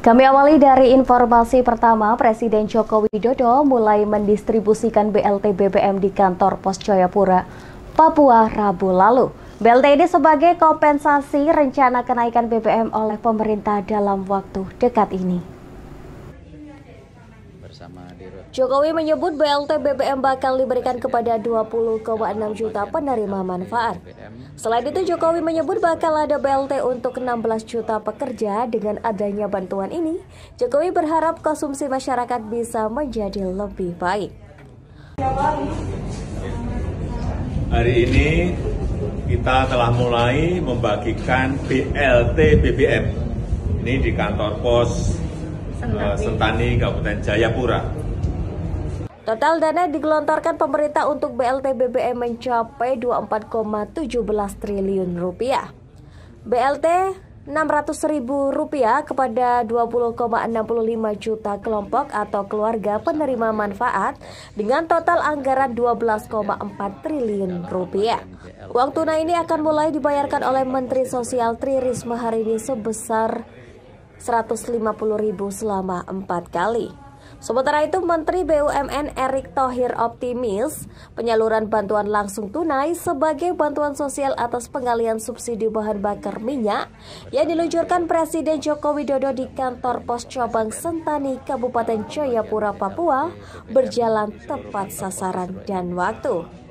Kami awali dari informasi pertama, Presiden Joko Widodo mulai mendistribusikan BLT BBM di kantor Pos Jayapura, Papua Rabu lalu. BLT ini sebagai kompensasi rencana kenaikan BBM oleh pemerintah dalam waktu dekat ini sama Dirut. Jokowi menyebut BLT BBM bakal diberikan kepada 20,6 juta penerima manfaat. Selain itu Jokowi menyebut bakal ada BLT untuk 16 juta pekerja dengan adanya bantuan ini. Jokowi berharap konsumsi masyarakat bisa menjadi lebih baik. Hari ini kita telah mulai membagikan BLT BBM. Ini di kantor pos Eh, Sentani, Kabupaten Jayapura. Total dana digelontorkan pemerintah untuk BLT BBM mencapai 24,17 triliun rupiah. BLT Rp600.000 kepada 20,65 juta kelompok atau keluarga penerima manfaat dengan total anggaran 12,4 triliun rupiah. Uang tunai ini akan mulai dibayarkan oleh Menteri Sosial Tri Risma hari ini sebesar 150.000 selama empat kali. Sementara itu, Menteri BUMN Erick Thohir optimis penyaluran bantuan langsung tunai sebagai bantuan sosial atas pengalian subsidi bahan bakar minyak yang diluncurkan Presiden Joko Widodo di kantor pos cabang Sentani, Kabupaten Jayapura, Papua berjalan tepat sasaran dan waktu.